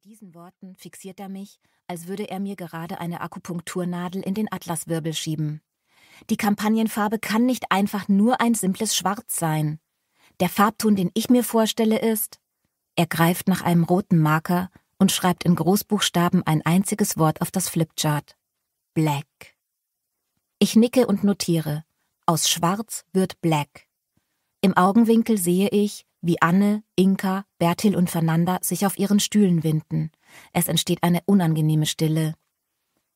Bei diesen Worten fixiert er mich, als würde er mir gerade eine Akupunkturnadel in den Atlaswirbel schieben. Die Kampagnenfarbe kann nicht einfach nur ein simples Schwarz sein. Der Farbton, den ich mir vorstelle, ist. Er greift nach einem roten Marker und schreibt in Großbuchstaben ein einziges Wort auf das Flipchart. Black. Ich nicke und notiere. Aus Schwarz wird Black. Im Augenwinkel sehe ich, wie Anne, Inka, Bertil und Fernanda sich auf ihren Stühlen winden. Es entsteht eine unangenehme Stille.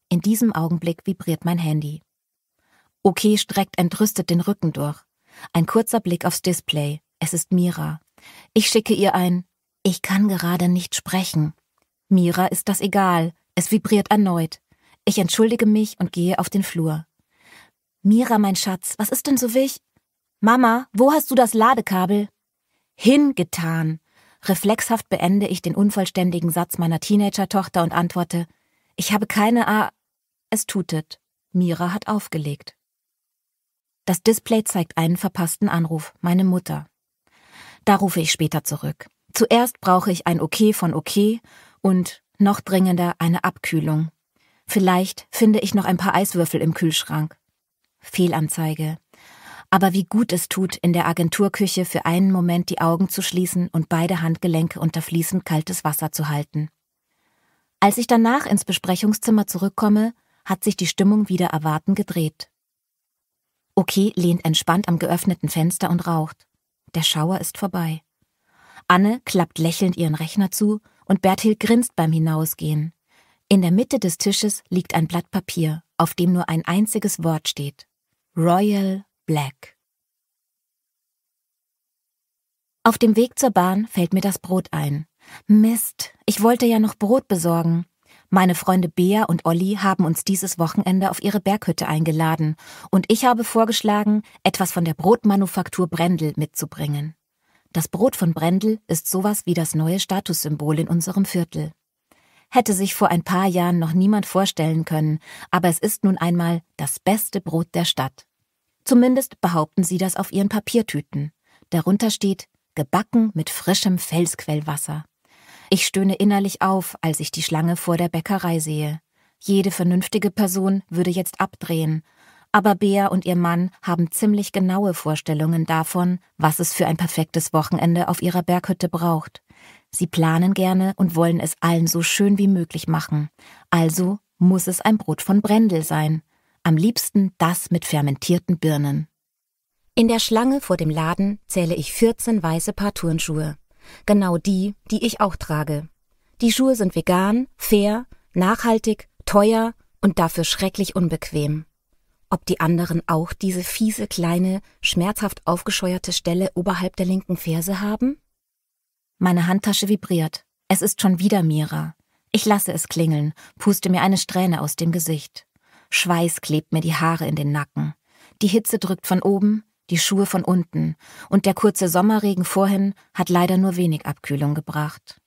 In diesem Augenblick vibriert mein Handy. Okay streckt entrüstet den Rücken durch. Ein kurzer Blick aufs Display. Es ist Mira. Ich schicke ihr ein Ich kann gerade nicht sprechen. Mira ist das egal. Es vibriert erneut. Ich entschuldige mich und gehe auf den Flur. Mira, mein Schatz, was ist denn so wichtig? Mama, wo hast du das Ladekabel? Hingetan. Reflexhaft beende ich den unvollständigen Satz meiner Teenager-Tochter und antworte, ich habe keine A. Es tutet. Mira hat aufgelegt. Das Display zeigt einen verpassten Anruf, meine Mutter. Da rufe ich später zurück. Zuerst brauche ich ein Okay von Okay und, noch dringender, eine Abkühlung. Vielleicht finde ich noch ein paar Eiswürfel im Kühlschrank. Fehlanzeige aber wie gut es tut, in der Agenturküche für einen Moment die Augen zu schließen und beide Handgelenke unter fließend kaltes Wasser zu halten. Als ich danach ins Besprechungszimmer zurückkomme, hat sich die Stimmung wieder erwarten gedreht. Okay lehnt entspannt am geöffneten Fenster und raucht. Der Schauer ist vorbei. Anne klappt lächelnd ihren Rechner zu und Berthild grinst beim Hinausgehen. In der Mitte des Tisches liegt ein Blatt Papier, auf dem nur ein einziges Wort steht. Royal Black. Auf dem Weg zur Bahn fällt mir das Brot ein. Mist, ich wollte ja noch Brot besorgen. Meine Freunde Bea und Olli haben uns dieses Wochenende auf ihre Berghütte eingeladen und ich habe vorgeschlagen, etwas von der Brotmanufaktur Brendel mitzubringen. Das Brot von Brendel ist sowas wie das neue Statussymbol in unserem Viertel. Hätte sich vor ein paar Jahren noch niemand vorstellen können, aber es ist nun einmal das beste Brot der Stadt. Zumindest behaupten sie das auf ihren Papiertüten. Darunter steht gebacken mit frischem Felsquellwasser. Ich stöhne innerlich auf, als ich die Schlange vor der Bäckerei sehe. Jede vernünftige Person würde jetzt abdrehen, aber Bea und ihr Mann haben ziemlich genaue Vorstellungen davon, was es für ein perfektes Wochenende auf ihrer Berghütte braucht. Sie planen gerne und wollen es allen so schön wie möglich machen. Also muss es ein Brot von Brendel sein am liebsten das mit fermentierten Birnen. In der Schlange vor dem Laden zähle ich 14 weiße Paar Turnschuhe. Genau die, die ich auch trage. Die Schuhe sind vegan, fair, nachhaltig, teuer und dafür schrecklich unbequem. Ob die anderen auch diese fiese, kleine, schmerzhaft aufgescheuerte Stelle oberhalb der linken Ferse haben? Meine Handtasche vibriert. Es ist schon wieder Mira. Ich lasse es klingeln, puste mir eine Strähne aus dem Gesicht. Schweiß klebt mir die Haare in den Nacken. Die Hitze drückt von oben, die Schuhe von unten, und der kurze Sommerregen vorhin hat leider nur wenig Abkühlung gebracht.